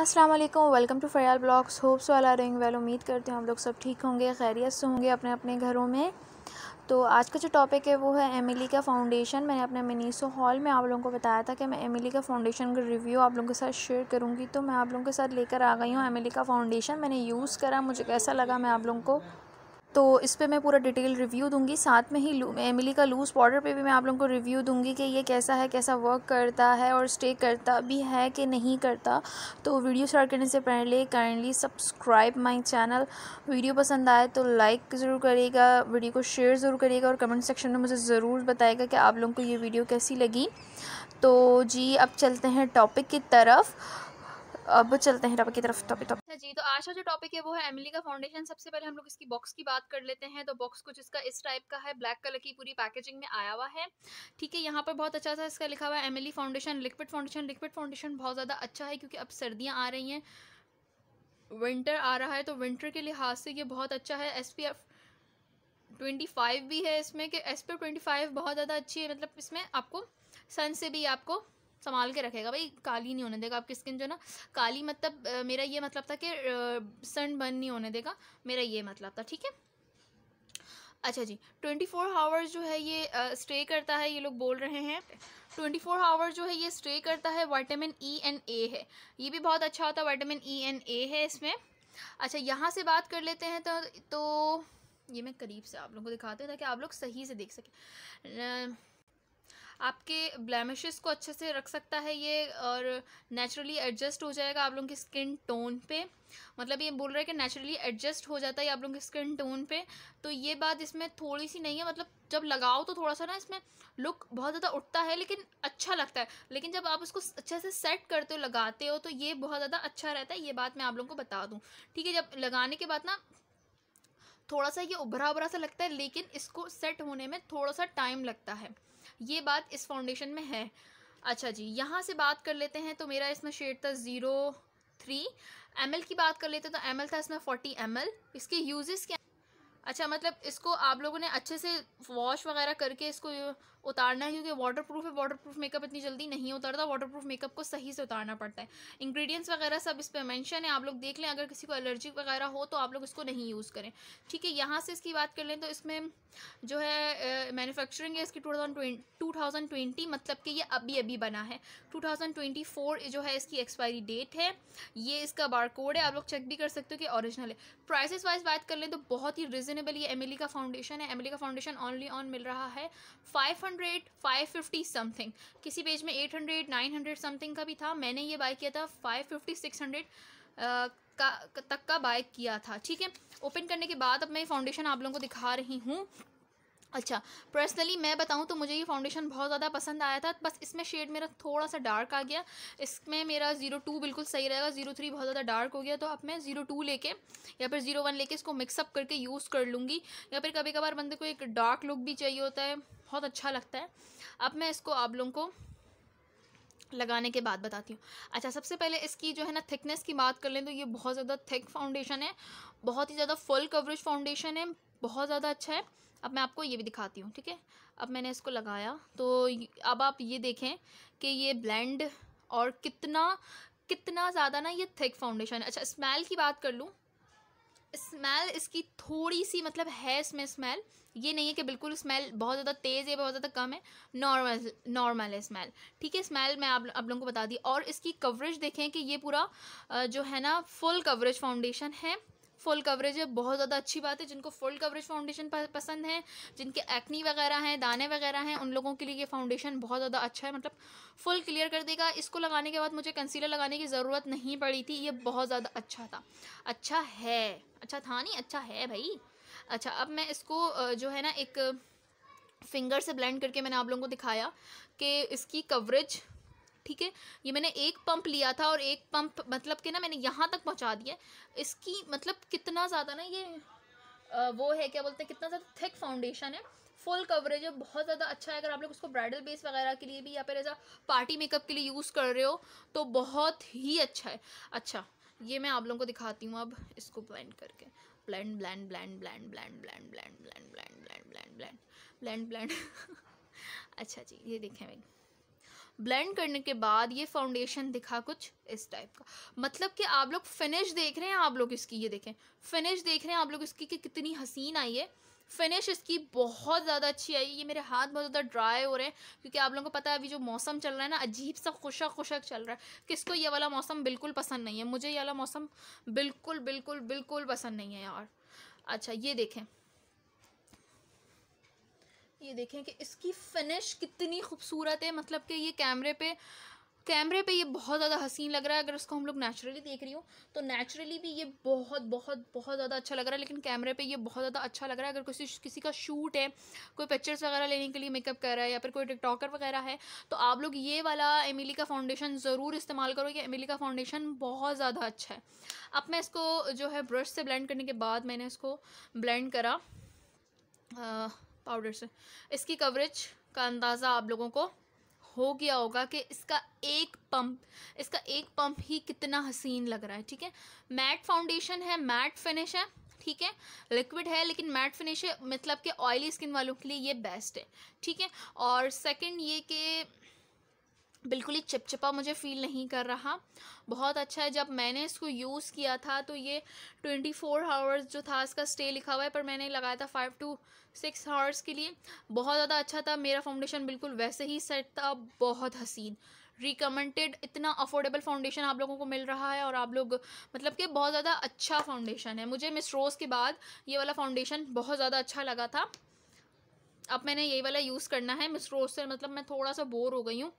अस्सलाम वालेकुम welcome to फयाल ब्लॉग्स होप्स वाला रिंग वेल उम्मीद करते हैं हम लोग सब ठीक होंगे खैरियत से होंगे अपने अपने घरों में तो आज का जो टॉपिक है वो है एमिली का फाउंडेशन मैंने अपने मिनीसो हॉल में आप लोगों को बताया था कि मैं एमिली का फाउंडेशन का रिव्यू आप लोगों के साथ शेयर करूँगी तो मैं आप लोगों के साथ लेकर आ गई हूँ एमिली का फाउंडेशन मैंने यूज़ करा मुझे कैसा लगा मैं आप लोगों को तो इस पर मैं पूरा डिटेल रिव्यू दूंगी साथ में ही एमिली का लूज़ पाउडर पे भी मैं आप लोगों को रिव्यू दूंगी कि ये कैसा है कैसा वर्क करता है और स्टे करता भी है कि नहीं करता तो वीडियो स्टार्ट करने से पहले kindly subscribe my channel video पसंद आए तो लाइक ज़रूर करिएगा वीडियो को शेयर ज़रूर करिएगा और कमेंट सेक्शन में मुझे ज़रूर बताएगा कि आप लोगों को ये वीडियो कैसी लगी तो जी अब चलते हैं टॉपिक की तरफ अब चलते हैं टॉपिक की तरफ टॉपिक जी तो आज का जो टॉपिक है वो है एमिली का फाउंडेशन सबसे पहले हम लोग इसकी बॉक्स की बात कर लेते हैं तो बॉक्स कुछ इसका इस टाइप का है ब्लैक कलर की पूरी पैकेजिंग में आया हुआ है ठीक है यहाँ पर बहुत अच्छा सा इसका लिखा हुआ है Emily foundation liquid foundation liquid foundation बहुत ज़्यादा अच्छा है क्योंकि अब सर्दियाँ आ रही हैं विंटर आ रहा है तो विंटर के लिहाज से ये बहुत अच्छा है S P F twenty five भी है इसमें कि S P F twenty five बहुत ज़्यादा अच्छी है मतलब इसमें आपको सन से भी आपको संभाल के रखेगा भाई काली नहीं होने देगा आपकी स्किन जो ना काली मतलब मेरा ये मतलब था कि सन बर्न नहीं होने देगा मेरा ये मतलब था ठीक है अच्छा जी ट्वेंटी फोर हावर्स जो है ये स्टे करता है ये लोग बोल रहे हैं ट्वेंटी फोर हावर्स जो है ये स्टे करता है वाइटामिन ई एंड ए है ये भी बहुत अच्छा होता है वाइटामिन ई एंड ए है इसमें अच्छा यहाँ से बात कर लेते हैं तो तो ये मैं करीब से आप लोगों को दिखाते हैं ताकि आप लोग सही से देख सकें आपके ब्लैमिशेस को अच्छे से रख सकता है ये और नेचुरली एडजस्ट हो जाएगा आप लोगों की स्किन टोन पे मतलब ये बोल रहा है कि नेचुरली एडजस्ट हो जाता है आप लोगों की स्किन टोन पे तो ये बात इसमें थोड़ी सी नहीं है मतलब जब लगाओ तो थोड़ा सा ना इसमें लुक बहुत ज़्यादा उठता है लेकिन अच्छा लगता है लेकिन जब आप उसको अच्छे से सेट करते हो लगाते हो तो ये बहुत ज़्यादा अच्छा रहता है ये बात मैं आप लोगों को बता दूँ ठीक है जब लगाने के बाद ना थोड़ा सा ये उभरा उभरा सा लगता है लेकिन इसको सेट होने में थोड़ा सा टाइम लगता है ये बात इस फाउंडेशन में है अच्छा जी यहाँ से बात कर लेते हैं तो मेरा इसमें शेड था ज़ीरो थ्री एम की बात कर लेते हैं तो एम था इसमें फोर्टी एम इसके यूजेस क्या अच्छा मतलब इसको आप लोगों ने अच्छे से वॉश वगैरह करके इसको उतारना है क्योंकि वाटर प्रूफ है वाटर प्रूफ मेकअप इतनी जल्दी नहीं उतरता वाटर प्रूफ मेकअप को सही से उतारना पड़ता है इंग्रेडिएंट्स वगैरह सब इस पर मैंशन है आप लोग देख लें अगर किसी को एलर्जी वगैरह हो तो आप लोग इसको नहीं यूज़ करें ठीक है यहाँ से इसकी बात कर लें तो इसमें जो है मैनुफेक्चरिंग है इसकी टू थाउजेंड ट्वेंटी मतलब कि ये अभी अभी बना है टू थाउजेंड ट्वेंटी फोर जो है इसकी एक्सपायरी डेट है ये इसका बार है आप लोग चेक भी कर सकते हो कि ऑरिजिनल है प्राइसिस वाइज बात कर लें तो बहुत ही रिजन रीज़नेबल ये एमिली का फाउंडेशन है एमिली का फाउंडेशन ऑनली ऑन मिल रहा है 500 550 समथिंग किसी पेज में 800 900 समथिंग का भी था मैंने ये बाय किया था 550 600 सिक्स हंड्रेड का तक का बाय किया था ठीक है ओपन करने के बाद अब मैं फाउंडेशन आप लोगों को दिखा रही हूँ अच्छा पर्सनली मैं बताऊं तो मुझे ये फाउंडेशन बहुत ज़्यादा पसंद आया था बस इसमें शेड मेरा थोड़ा सा डार्क आ गया इसमें मेरा जीरो टू बिल्कुल सही रहेगा जीरो थ्री बहुत ज़्यादा डार्क हो गया तो अब मैं जीरो टू लेके या फिर जीरो वन लेके इसको मिक्सअप करके यूज़ कर लूँगी या फिर कभी कभार बंदे को एक डार्क लुक भी चाहिए होता है बहुत अच्छा लगता है अब मैं इसको आप लोगों को लगाने के बाद बताती हूँ अच्छा सबसे पहले इसकी जो है ना थिकनेस की बात कर लें तो ये बहुत ज़्यादा थिक फाउंडेशन है बहुत ही ज़्यादा फुल कवरेज फाउंडेशन है बहुत ज़्यादा अच्छा है अब मैं आपको ये भी दिखाती हूँ ठीक है अब मैंने इसको लगाया तो अब आप ये देखें कि ये ब्लेंड और कितना कितना ज़्यादा ना ये थिक फाउंडेशन है अच्छा स्मेल की बात कर लूँ स्मेल इसकी थोड़ी सी मतलब है इसमें स्मेल ये नहीं है कि बिल्कुल स्मेल बहुत ज़्यादा तेज़ है बहुत ज़्यादा कम है नॉर्मल नॉर्मल है स्मेल ठीक है स्मेल मैं आप आप लोगों को बता दी और इसकी कवरेज देखें कि ये पूरा जो है ना फुल कवरेज फाउंडेशन है फुल कवरेज है बहुत ज़्यादा अच्छी बात है जिनको फुल कवरेज फाउंडेशन पसंद है जिनके एक्नी वगैरह हैं दाने वगैरह हैं उन लोगों के लिए ये फाउंडेशन बहुत ज़्यादा अच्छा है मतलब फुल क्लियर कर देगा इसको लगाने के बाद मुझे कंसीलर लगाने की ज़रूरत नहीं पड़ी थी ये बहुत ज़्यादा अच्छा था अच्छा है अच्छा था नहीं अच्छा है भाई अच्छा अब मैं इसको जो है ना एक फिंगर से ब्लेंड करके मैंने आप लोगों को दिखाया कि इसकी कवरेज ठीक है ये मैंने एक पंप लिया था और एक पंप मतलब कि ना मैंने यहाँ तक पहुँचा दिया इसकी मतलब कितना ज़्यादा ना ये वो है क्या बोलते हैं कितना ज़्यादा थिक फाउंडेशन है फुल कवरेज है बहुत ज़्यादा अच्छा है अगर आप लोग उसको ब्राइडल बेस वगैरह के लिए भी या फिर ऐसा पार्टी मेकअप के लिए यूज़ कर रहे हो तो बहुत ही अच्छा है अच्छा ये मैं आप लोगों को दिखाती हूँ अब इसको ब्लेंड करके blend blend blend blend blend blend blend blend blend blend blend blend blend अच्छा जी ये देखें भाई ब्लेंड करने के बाद ये फाउंडेशन दिखा कुछ इस टाइप का मतलब कि आप लोग फिनिश देख रहे हैं आप लोग इसकी ये देखें फिनिश देख रहे हैं आप लोग इसकी कि कितनी हसीन आई है फिनिश इसकी बहुत ज़्यादा अच्छी आई ये मेरे हाथ बहुत ज़्यादा ड्राई हो रहे हैं क्योंकि आप लोगों को पता है अभी जो मौसम चल रहा है ना अजीब सा खुशक खुशक चल रहा है किसको ये वाला मौसम बिल्कुल पसंद नहीं है मुझे ये वाला मौसम बिल्कुल बिल्कुल बिल्कुल पसंद नहीं है यार अच्छा ये देखें ये देखें कि इसकी फिनिश कितनी खूबसूरत है मतलब कि ये कैमरे पे कैमरे पे ये बहुत ज़्यादा हसीन लग रहा है अगर उसको हम लोग नेचुरली देख रही हूँ तो नेचुरली भी ये बहुत बहुत बहुत ज़्यादा अच्छा लग रहा है लेकिन कैमरे पे ये बहुत ज़्यादा अच्छा लग रहा है अगर किसी किसी का शूट है कोई पिक्चर्स वगैरह लेने के लिए मेकअप कर रहा है या फिर कोई टिकटॉकर वगैरह है तो आप लोग ये वाला एमिली का फाउंडेशन ज़रूर इस्तेमाल करो ये एमिली का फाउंडेशन बहुत ज़्यादा अच्छा है अब मैं इसको जो है ब्रश से ब्लेंड करने के बाद मैंने इसको ब्लेंड करा पाउडर से इसकी कवरेज का अंदाज़ा आप लोगों को हो गया होगा कि इसका एक पंप इसका एक पंप ही कितना हसीन लग रहा है ठीक है मैट फाउंडेशन है मैट फिनिश है ठीक है लिक्विड है लेकिन मैट फिनिश है मतलब कि ऑयली स्किन वालों के लिए ये बेस्ट है ठीक है और सेकंड ये कि बिल्कुल ही चिपचिपा मुझे फ़ील नहीं कर रहा बहुत अच्छा है जब मैंने इसको यूज़ किया था तो ये ट्वेंटी फोर हावर्स जो था इसका स्टे लिखा हुआ है पर मैंने लगाया था फाइव टू सिक्स हावर्स के लिए बहुत ज़्यादा अच्छा था मेरा फाउंडेशन बिल्कुल वैसे ही सेट था बहुत हसीन रिकमेंडेड इतना अफोर्डेबल फाउंडेशन आप लोगों को मिल रहा है और आप लोग मतलब कि बहुत ज़्यादा अच्छा फाउंडेशन है मुझे मिस रोज़ के बाद ये वाला फाउंडेशन बहुत ज़्यादा अच्छा लगा था अब मैंने यही वाला यूज़ करना है मिस रोज़ से मतलब मैं थोड़ा सा बोर हो गई हूँ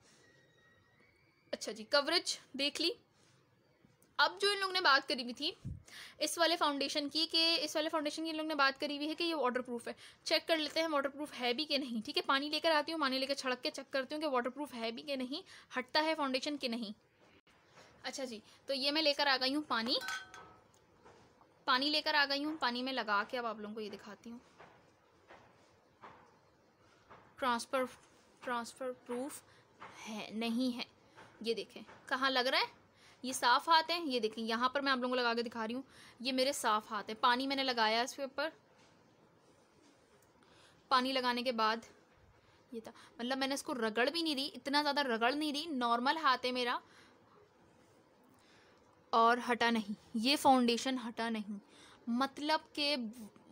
अच्छा जी कवरेज देख ली अब जो इन लोग ने बात करी हुई थी इस वाले फाउंडेशन की कि इस वाले फाउंडेशन की इन लोगों ने बात करी हुई है कि ये वाटर प्रूफ है चेक कर लेते हैं वाटर प्रूफ है भी कि नहीं ठीक है पानी लेकर आती हूँ पानी लेकर छड़क के चेक करती हूँ कि वाटर प्रूफ है भी कि नहीं हटता है फाउंडेशन कि नहीं अच्छा जी तो ये मैं लेकर आ गई हूँ पानी पानी लेकर आ गई हूँ पानी में लगा के अब आप लोगों को ये दिखाती हूँ ट्रांसफर ट्रांसफ़र प्रूफ है नहीं है ये देखें कहाँ लग रहा है ये साफ़ हाथ हैं ये देखें यहाँ पर मैं आप लोगों को लगा के दिखा रही हूँ ये मेरे साफ़ हाथ हैं पानी मैंने लगाया इसके ऊपर पानी लगाने के बाद ये था मतलब मैंने इसको रगड़ भी नहीं दी इतना ज़्यादा रगड़ नहीं दी नॉर्मल हाथ है मेरा और हटा नहीं ये फाउंडेशन हटा नहीं मतलब के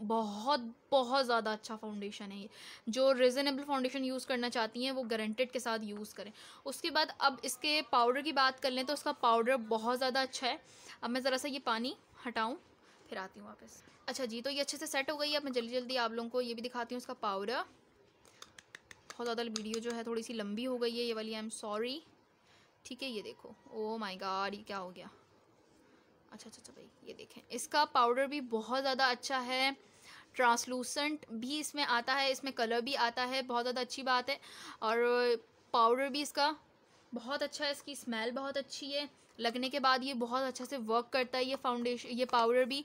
बहुत बहुत ज़्यादा अच्छा फाउंडेशन है ये जो रिजनेबल फाउंडेशन यूज़ करना चाहती हैं वो गारंटेड के साथ यूज़ करें उसके बाद अब इसके पाउडर की बात कर लें तो उसका पाउडर बहुत ज़्यादा अच्छा है अब मैं ज़रा सा ये पानी हटाऊँ फिर आती हूँ वापस अच्छा जी तो ये अच्छे से सेट हो गई है अब मैं जल्दी जल्दी आप लोगों को ये भी दिखाती हूँ इसका पाउडर बहुत ज़्यादा वीडियो जो है थोड़ी सी लंबी हो गई है ये वाली आई एम सॉरी ठीक है ये देखो ओ माई गाड़ी क्या हो गया अच्छा अच्छा अच्छा भाई ये देखें इसका पाउडर भी बहुत ज़्यादा अच्छा है ट्रांसलूसेंट भी इसमें आता है इसमें कलर भी आता है बहुत ज़्यादा अच्छी बात है और पाउडर भी इसका बहुत अच्छा है इसकी स्मेल बहुत अच्छी है लगने के बाद ये बहुत अच्छा से वर्क करता है ये फाउंडेशन ये पाउडर भी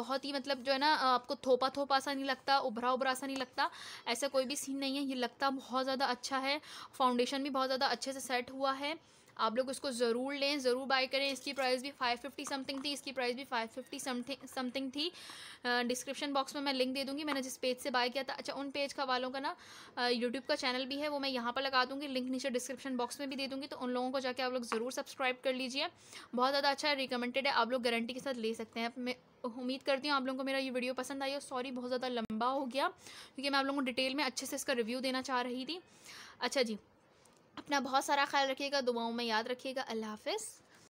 बहुत ही मतलब जो है ना आपको थोपा थोपा सा नहीं लगता उभरा उभरा सा नहीं लगता ऐसा कोई भी सीन नहीं है ये लगता बहुत ज़्यादा अच्छा है फाउंडेशन भी बहुत ज़्यादा अच्छे से सेट हुआ है आप लोग उसको ज़रूर लें ज़रूर बाय करें इसकी प्राइस भी फाइव फिफ्टी समथिंग थी इसकी प्राइस भी फाइव फिफ्टी समथिंग समथिंग थी डिस्क्रिप्शन बॉक्स में मैं लिंक दे दूँगी मैंने जिस पेज से बाय किया था अच्छा उन पेज का वालों का ना यूट्यूब का चैनल भी है वो मैं यहाँ पर लगा दूँगी लिंक नीचे डिस्क्रिप्शन बॉक्स में भी दे दूँगी तो उन लोगों को जाकर आप लोग ज़रूर सब्सक्राइब कर लीजिए बहुत ज़्यादा अच्छा रिकमेंडेड है आप लोग गारंटी के साथ ले सकते हैं मैं उम्मीद करती हूँ आप लोगों को मेरा ये वीडियो पसंद आई और सॉरी बहुत ज़्यादा लंबा हो गया क्योंकि मैं आप लोगों को डिटेल में अच्छे से इसका रिव्यू देना चाह रही थी अच्छा जी अपना बहुत सारा ख्याल रखिएगा दुआओं में याद रखिएगा अल्लाह हाफिज़